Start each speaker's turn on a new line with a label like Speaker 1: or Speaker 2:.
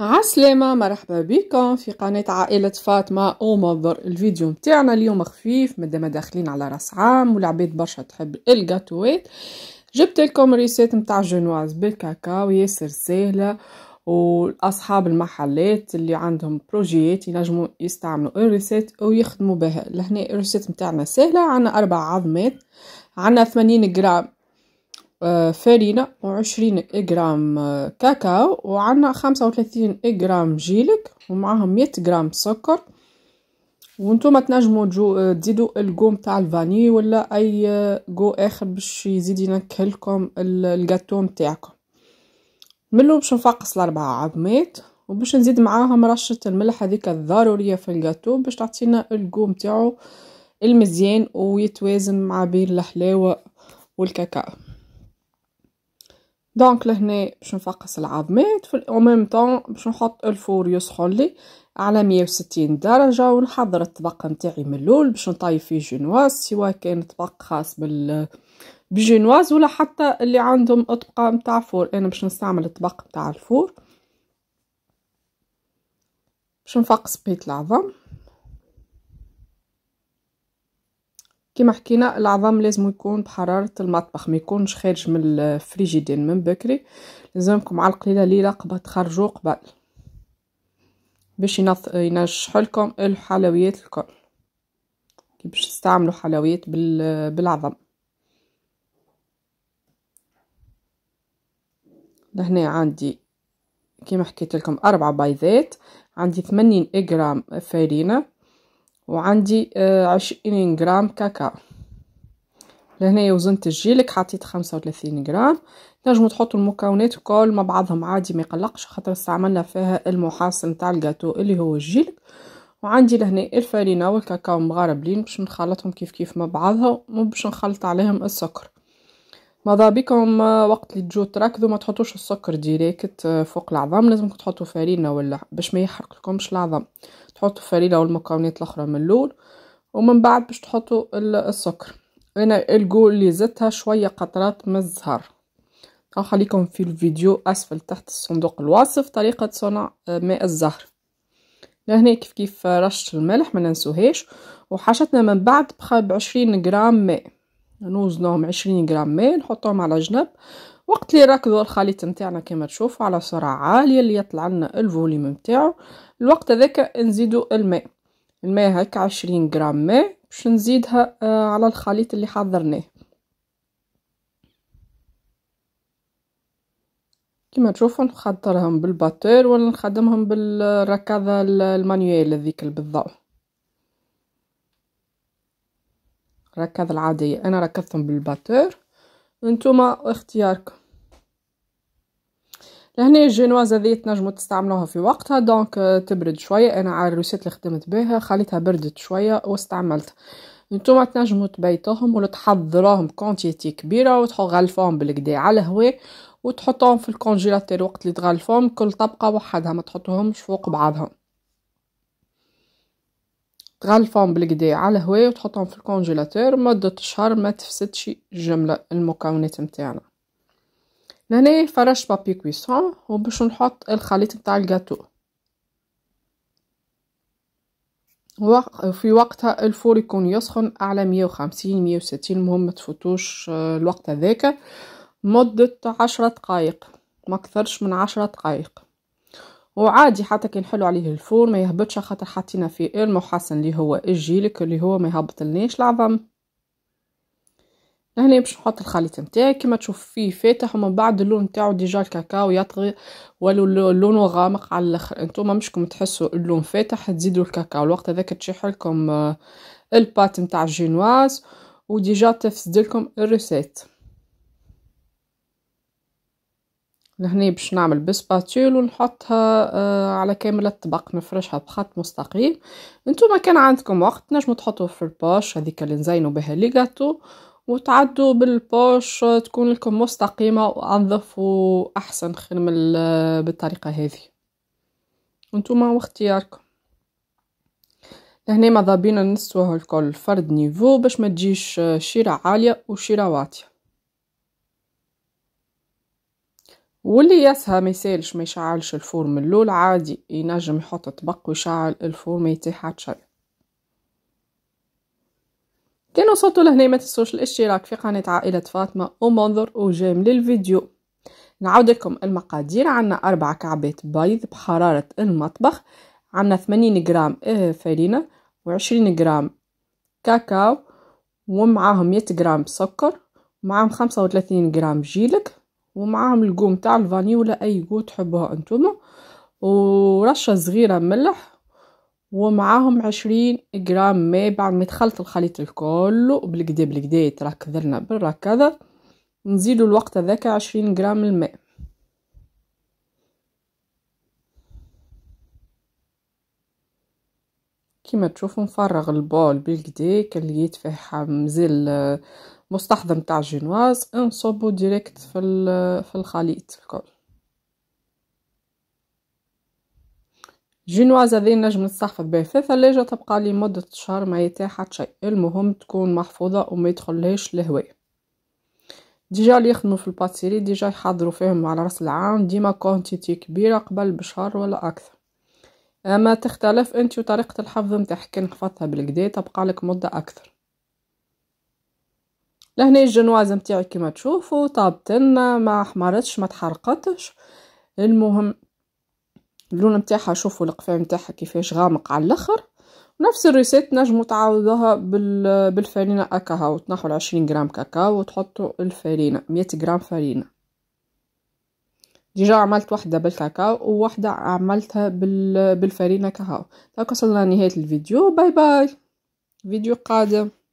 Speaker 1: عسلامة مرحبا بكم في قناة عائلة فاطمة أو منظر الفيديو متاعنا اليوم خفيف مادام داخلين على راس عام والعباد برشا تحب الجاتوات جبت لكم ريسيت متاع جنواز بالكاكاو ياسر سهلة واصحاب المحلات اللي عندهم بروجيات ينجموا يستعملوا الريسيت ويخدموا بها لهنا الريسيت متاعنا سهله عندنا اربع عظمات عندنا ثمانين غرام فرينة وعشرين جرام آه، كاكاو وعنا خمسة وثلاثين غرام جيلك ومعاهم مية جرام سكر وانتم تنجموا آه، تزيدوا الجو تاع الفاني ولا اي جو آه، اخر باش يزيد ينكهلكم الجاتو نتاعكم منو باش نفقص الاربعه عظمات وباش نزيد معاهم رشه الملح هذيك الضروريه في الجاتو باش تعطينا الجو نتاعو المزيان ويتوازن مع بين الحلاوه والكاكاو دونك لهنا باش نفقس العظمات في ميم طون باش نحط الفور يسخن لي على 160 درجة ونحضر الطبق نتاعي من الاول باش نطيب فيه جينواز سواء كان طبق خاص بال بجينواز ولا حتى اللي عندهم اطباق نتاع فور انا باش نستعمل الطبق نتاع الفور باش نفقس بيت العظم كما حكينا العظم لازم يكون بحرارة المطبخ ما يكونش خارج من الفريجيدين من بكري لازمكم على القليلة ليلة قبل تخرجوا قبل باش ينض... ينجح لكم الحلويات الكل باش تستعملوا حلويات بال... بالعظم لهنا عندي كما حكيت لكم أربع بيضات عندي 80 غرام فارينة وعندي آه، عشرين غرام كاكاو لهنايا وزن تسجيلك حطيت خمسة وثلاثين غرام تنجمو تحطو المكونات الكل مع بعضهم عادي ما يقلقش خاطر استعملنا فيها المحاصن تاع الجاتو اللي هو الجيلك وعندي لهنا الفارينة والكاكاو مغربلين باش نخلطهم كيف كيف مع بعضهم وباش نخلط عليهم السكر ماذا بكم آه، وقت اللي تجو تركضوا ما تحطوش السكر ديريكت آه، فوق العظام لازمكم تحطوا فارينه ولا باش ما يحرق لكمش العظام تحطوا فارينة والمكونات الاخرى من اللول ومن بعد باش تحطوا السكر انا الجو اللي زدتها شويه قطرات من الزهر خليكم في الفيديو اسفل تحت الصندوق الوصف طريقه صنع آه، ماء الزهر لهنا كيف كيف رشت الملح ما ننسوهاش وحشتنا من بعد بخ بعشرين جرام ماء نوزنهم عشرين غرام ماء نحطهم على جنب وقت اللي راكدوا الخليط نتاعنا كما تشوفوا على سرعة عالية اللي يطلع لنا الفوليوم نتاعو الوقت هذاك نزيدو الماء الماء هكا عشرين غرام ماء باش نزيدها آه، على الخليط اللي حضرناه كما تشوفوا نخطرهم بالباتور ولا نخدمهم بالركاضه المانيوال هذيك بالضوء الركاضة العادية أنا ركضتهم بالباتور انتوما اختياركم لهنا الجينواز هذه تنجموا تستعملوها في وقتها دونك آه، تبرد شوية أنا على الروسيت اللي خدمت بها خليتها بردت شوية واستعملتها نتوما تنجموا تبيتوهم ولا تحضروهم كونتيتي كبيره وتغلفوهم بالكدا على الهواء وتحطوهم في الكونجيلاتير وقت اللي تغلفوهم كل طبقه وحدها ما تحطوهمش فوق بعضهم تغلفهم بالقدا على الهواء وتحطهم في الكونجيلاتور مدة شهر ما تفسدش جملة المكونات نتاعنا لهنا فرشت بابي كويسون وباش نحط الخليط نتاع الجاتو في وقتها الفور يكون يسخن على 150 160 المهم ما تفوتوش آه، الوقت هذاك مدة عشرة دقائق ما اكثرش من عشرة دقائق وعادي حتى كي نحلو عليه الفور ما يهبطش خاطر حطينا فيه المحسن اللي هو الجيلك اللي هو ما يهبط لناش العظم لهنا باش نحط الخليط نتاعي كما تشوف فيه فاتح ومن بعد اللون نتاعو ديجا الكاكاو يطغي ولو لونه غامق على الاخر انتوما مشكم تحسوا اللون فاتح تزيدوا الكاكاو الوقت هذاك تشيح لكم البات آه، نتاع الجينواز وديجا تفسد لكم الريسيت لهنا باش نعمل بسباتول ونحطها آه على كامل الطبق نفرشها بخط مستقيم انتم كان عندكم وقت نجموا تحطوا في البوش هذيك اللي نزينوا بها لي جاتو وتعدوا بالبوش آه، تكون لكم مستقيمه وانظف واحسن خير من آه، بالطريقه هذه انتم واختياركم لهنا ماذا بينا نسوه الكل فرد نيفو باش ما تجيش آه، شيره عاليه وشيره واطيه واللي يسها ما يسالش ما يشعلش الفور من اللول عادي ينجم يحط طبق ويشعل الفور ما يتيح حتى شيء كان وصلتوا لهنا ما تنسوش الاشتراك في قناة عائلة فاطمة ومنظر وجام للفيديو نعاود لكم المقادير عندنا أربع كعبات بيض بحرارة المطبخ عندنا 80 جرام إيه، فرينة و20 جرام كاكاو ومعاهم 100 جرام سكر ومعاهم 35 جرام جيلك ومعاهم الجو نتاع الفاني ولا اي جو تحبوها انتوما ورشه صغيره ملح ومعاهم عشرين غرام ماء بعد ما يتخلط الخليط الكل بالقدا بالقدا يتركذ لنا بالركذا نزيدوا الوقت هذاك عشرين غرام الماء كيما تشوفوا نفرغ البول بالكديك لقيت فيه مازال آه، مستخدم تاع جينواز نصبو ديريكت في في الخليط الكل جينواز هذه نجم نستحفظ بها في الثلاجه تبقى لي مده شهر ما يتاحت شيء المهم تكون محفوظه وما يدخلهاش الهواء ديجا اللي يخدموا في الباتيري ديجا يحضروا فيهم على راس العام ديما كونتيتي كبيره قبل بشهر ولا اكثر اما تختلف انت وطريقه الحفظ نتاعك كي نحفظتها بالكدا تبقى لك مده اكثر لهنا الجنواز نتاعي كيما تشوفوا طابتنا ما احمرتش ما تحرقتش المهم اللون نتاعها شوفوا القفاء نتاعها كيفاش غامق على الاخر نفس الريسيت نجمو تعوضوها بالفرينه اكاهو تنحوا 20 غرام كاكاو وتحطوا الفرينه 100 غرام فرينه ديجا عملت واحدة بالكاكاو وواحدة عملتها بال بالفرينة كهو دونك وصلنا لنهاية الفيديو باي باي فيديو قادم